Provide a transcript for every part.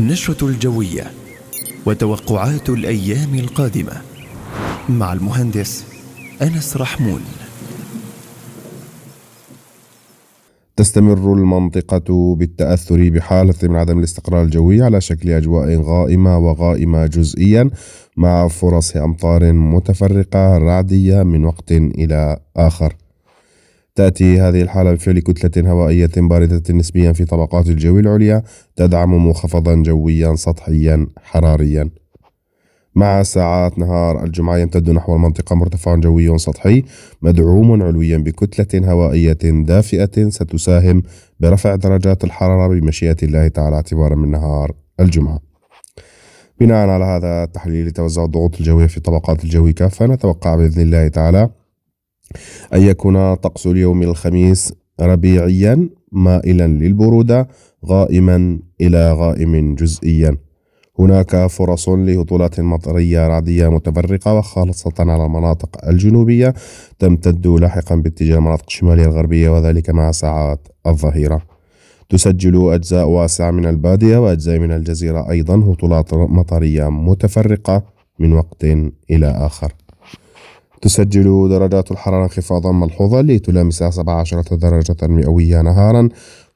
النشرة الجوية وتوقعات الأيام القادمة مع المهندس أنس رحمون تستمر المنطقة بالتأثر بحالة من عدم الاستقرار الجوي على شكل أجواء غائمة وغائمة جزئيا مع فرص أمطار متفرقة رعدية من وقت إلى آخر تأتي هذه الحالة بفعل كتلة هوائية باردة نسبيا في طبقات الجو العليا تدعم منخفضا جويا سطحيا حراريا مع ساعات نهار الجمعة يمتد نحو المنطقة مرتفع جوي سطحي مدعوم علويا بكتلة هوائية دافئة ستساهم برفع درجات الحرارة بمشيئة الله تعالى اعتبارا من نهار الجمعة بناء على هذا التحليل لتوزع الضغوط الجوية في طبقات الجو كافة نتوقع بإذن الله تعالى أن يكون طقس اليوم الخميس ربيعيا مائلا للبرودة غائما إلى غائم جزئيا هناك فرص لهطولات مطرية رعدية متفرقة وخاصة على المناطق الجنوبية تمتد لاحقا باتجاه المناطق الشمالية الغربية وذلك مع ساعات الظهيرة تسجل أجزاء واسعة من البادية وأجزاء من الجزيرة أيضا هطولات مطرية متفرقة من وقت إلى آخر تسجل درجات الحرارة انخفاضا ملحوظا لتلامس 17 درجة مئوية نهارا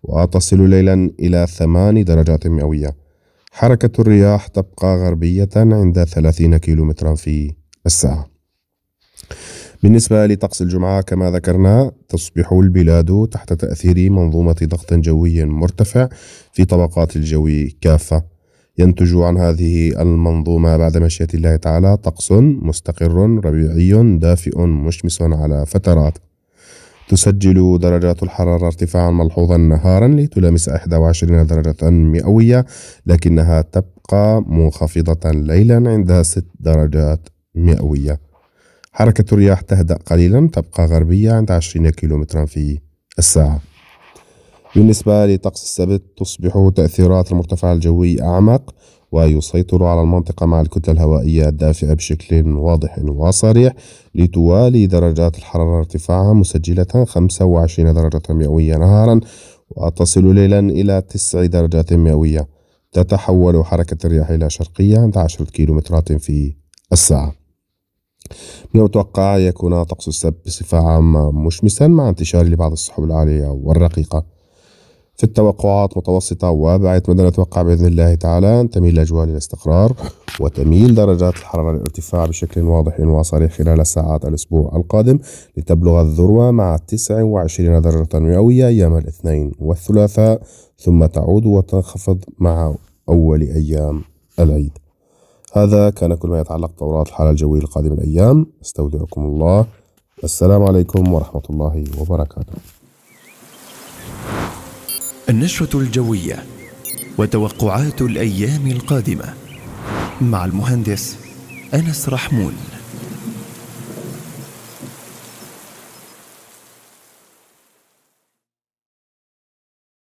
وتصل ليلا إلى 8 درجات مئوية حركة الرياح تبقى غربية عند 30 كيلومترا في الساعة بالنسبة لطقس الجمعة كما ذكرنا تصبح البلاد تحت تأثير منظومة ضغط جوي مرتفع في طبقات الجو كافة ينتج عن هذه المنظومة بعد مشيئة الله تعالى طقس مستقر ربيعي دافئ مشمس على فترات تسجل درجات الحرارة ارتفاعا ملحوظا نهارا لتلامس 21 درجة مئوية لكنها تبقى منخفضة ليلا عند 6 درجات مئوية حركة الرياح تهدأ قليلا تبقى غربية عند 20 كيلومترا في الساعة بالنسبة لطقس السبت تصبح تأثيرات المرتفع الجوي أعمق ويسيطر على المنطقة مع الكتلة الهوائية الدافئة بشكل واضح وصريح لتوالي درجات الحرارة ارتفاعها مسجلة 25 درجة مئوية نهارا وتصل ليلا إلى 9 درجات مئوية تتحول حركة الرياح إلى شرقية عند 10 كيلومترات في الساعة من المتوقع يكون طقس السبت بصفة عامة مشمسا مع انتشار لبعض السحب العالية والرقيقة في التوقعات متوسطة وبعيد مدى نتوقع بإذن الله تعالى أن تميل الأجواء للاستقرار وتميل درجات الحرارة للارتفاع بشكل واضح وصريح خلال ساعات الأسبوع القادم لتبلغ الذروة مع 29 درجة مئوية أيام الاثنين والثلاثاء ثم تعود وتنخفض مع أول أيام العيد هذا كان كل ما يتعلق بطورات الحالة الجوية لقادم الأيام استودعكم الله السلام عليكم ورحمة الله وبركاته النشرة الجوية وتوقعات الأيام القادمة مع المهندس أنس رحمون